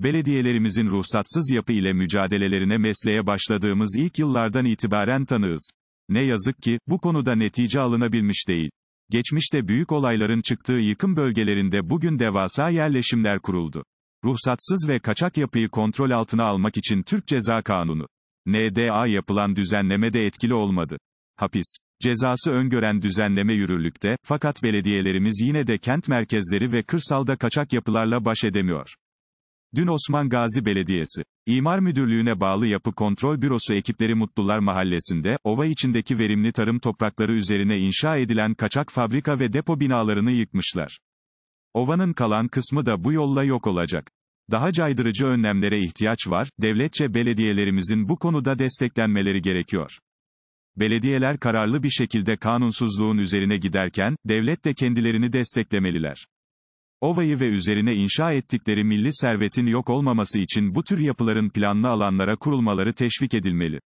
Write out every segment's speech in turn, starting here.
Belediyelerimizin ruhsatsız yapı ile mücadelelerine mesleğe başladığımız ilk yıllardan itibaren tanığız. Ne yazık ki, bu konuda netice alınabilmiş değil. Geçmişte büyük olayların çıktığı yıkım bölgelerinde bugün devasa yerleşimler kuruldu. Ruhsatsız ve kaçak yapıyı kontrol altına almak için Türk Ceza Kanunu, NDA yapılan düzenleme de etkili olmadı. Hapis, cezası öngören düzenleme yürürlükte, fakat belediyelerimiz yine de kent merkezleri ve kırsalda kaçak yapılarla baş edemiyor. Dün Osman Gazi Belediyesi, İmar Müdürlüğü'ne bağlı Yapı Kontrol Bürosu ekipleri Mutlular Mahallesi'nde, ova içindeki verimli tarım toprakları üzerine inşa edilen kaçak fabrika ve depo binalarını yıkmışlar. Ovanın kalan kısmı da bu yolla yok olacak. Daha caydırıcı önlemlere ihtiyaç var, devletçe belediyelerimizin bu konuda desteklenmeleri gerekiyor. Belediyeler kararlı bir şekilde kanunsuzluğun üzerine giderken, devlet de kendilerini desteklemeliler. Ovayı ve üzerine inşa ettikleri milli servetin yok olmaması için bu tür yapıların planlı alanlara kurulmaları teşvik edilmeli.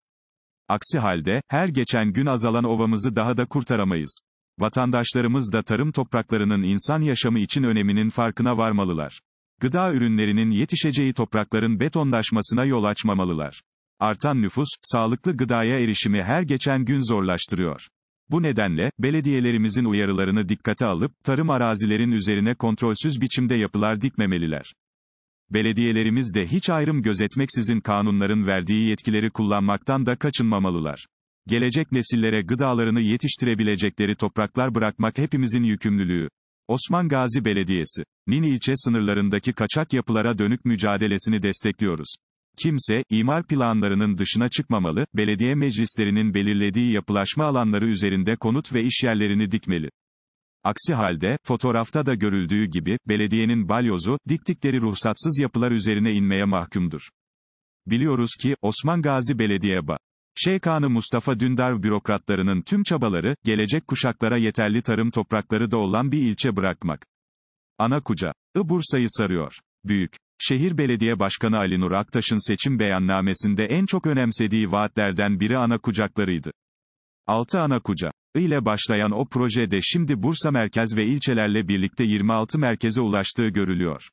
Aksi halde, her geçen gün azalan ovamızı daha da kurtaramayız. Vatandaşlarımız da tarım topraklarının insan yaşamı için öneminin farkına varmalılar. Gıda ürünlerinin yetişeceği toprakların betonlaşmasına yol açmamalılar. Artan nüfus, sağlıklı gıdaya erişimi her geçen gün zorlaştırıyor. Bu nedenle, belediyelerimizin uyarılarını dikkate alıp, tarım arazilerin üzerine kontrolsüz biçimde yapılar dikmemeliler. Belediyelerimiz de hiç ayrım gözetmeksizin kanunların verdiği yetkileri kullanmaktan da kaçınmamalılar. Gelecek nesillere gıdalarını yetiştirebilecekleri topraklar bırakmak hepimizin yükümlülüğü. Osman Gazi Belediyesi, Nini ilçe sınırlarındaki kaçak yapılara dönük mücadelesini destekliyoruz. Kimse, imar planlarının dışına çıkmamalı, belediye meclislerinin belirlediği yapılaşma alanları üzerinde konut ve iş yerlerini dikmeli. Aksi halde, fotoğrafta da görüldüğü gibi, belediyenin balyozu, diktikleri ruhsatsız yapılar üzerine inmeye mahkumdur. Biliyoruz ki, Osman Gazi Belediye Ba. Şeykanı Mustafa Dündar bürokratlarının tüm çabaları, gelecek kuşaklara yeterli tarım toprakları da olan bir ilçe bırakmak. Ana kuca. I Bursa'yı sarıyor. Büyük. Şehir Belediye Başkanı Ali Nur Aktaş'ın seçim beyannamesinde en çok önemsediği vaatlerden biri ana kucaklarıydı. 6 ana kuca ile başlayan o projede şimdi Bursa merkez ve ilçelerle birlikte 26 merkeze ulaştığı görülüyor.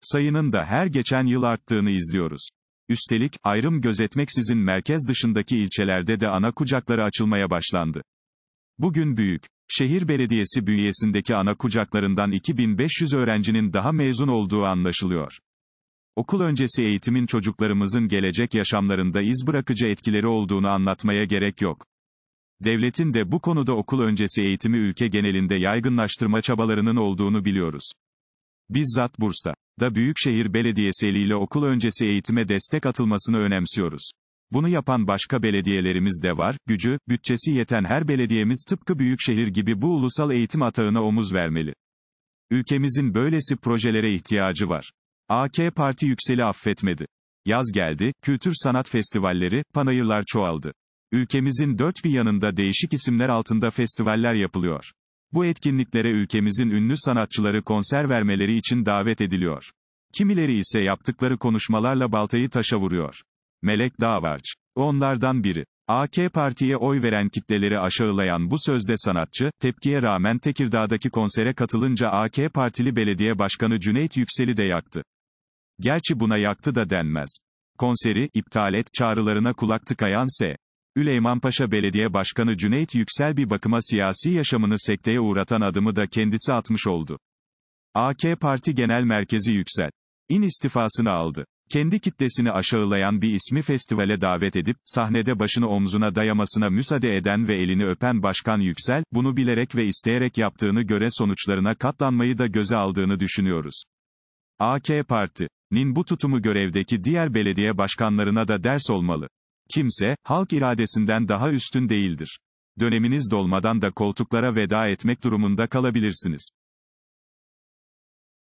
Sayının da her geçen yıl arttığını izliyoruz. Üstelik, ayrım gözetmeksizin merkez dışındaki ilçelerde de ana kucakları açılmaya başlandı. Bugün büyük, Şehir Belediyesi bünyesindeki ana kucaklarından 2500 öğrencinin daha mezun olduğu anlaşılıyor. Okul öncesi eğitimin çocuklarımızın gelecek yaşamlarında iz bırakıcı etkileri olduğunu anlatmaya gerek yok. Devletin de bu konuda okul öncesi eğitimi ülke genelinde yaygınlaştırma çabalarının olduğunu biliyoruz. Bizzat Bursa da Büyükşehir Belediyesi eliyle okul öncesi eğitime destek atılmasını önemsiyoruz. Bunu yapan başka belediyelerimiz de var, gücü, bütçesi yeten her belediyemiz tıpkı büyükşehir gibi bu ulusal eğitim atağına omuz vermeli. Ülkemizin böylesi projelere ihtiyacı var. AK Parti yükseli affetmedi. Yaz geldi, kültür sanat festivalleri, panayırlar çoğaldı. Ülkemizin dört bir yanında değişik isimler altında festivaller yapılıyor. Bu etkinliklere ülkemizin ünlü sanatçıları konser vermeleri için davet ediliyor. Kimileri ise yaptıkları konuşmalarla baltayı taşa vuruyor. Melek Davaç. Onlardan biri. AK Parti'ye oy veren kitleleri aşağılayan bu sözde sanatçı, tepkiye rağmen Tekirdağ'daki konsere katılınca AK Partili Belediye Başkanı Cüneyt Yüksel'i de yaktı. Gerçi buna yaktı da denmez. Konseri, iptal et, çağrılarına kulak tıkayan S. Üleymanpaşa Belediye Başkanı Cüneyt Yüksel bir bakıma siyasi yaşamını sekteye uğratan adımı da kendisi atmış oldu. AK Parti Genel Merkezi Yüksel. İn istifasını aldı. Kendi kitlesini aşağılayan bir ismi festivale davet edip, sahnede başını omzuna dayamasına müsaade eden ve elini öpen Başkan Yüksel, bunu bilerek ve isteyerek yaptığını göre sonuçlarına katlanmayı da göze aldığını düşünüyoruz. AK Parti Nin bu tutumu görevdeki diğer belediye başkanlarına da ders olmalı. Kimse, halk iradesinden daha üstün değildir. Döneminiz dolmadan da koltuklara veda etmek durumunda kalabilirsiniz.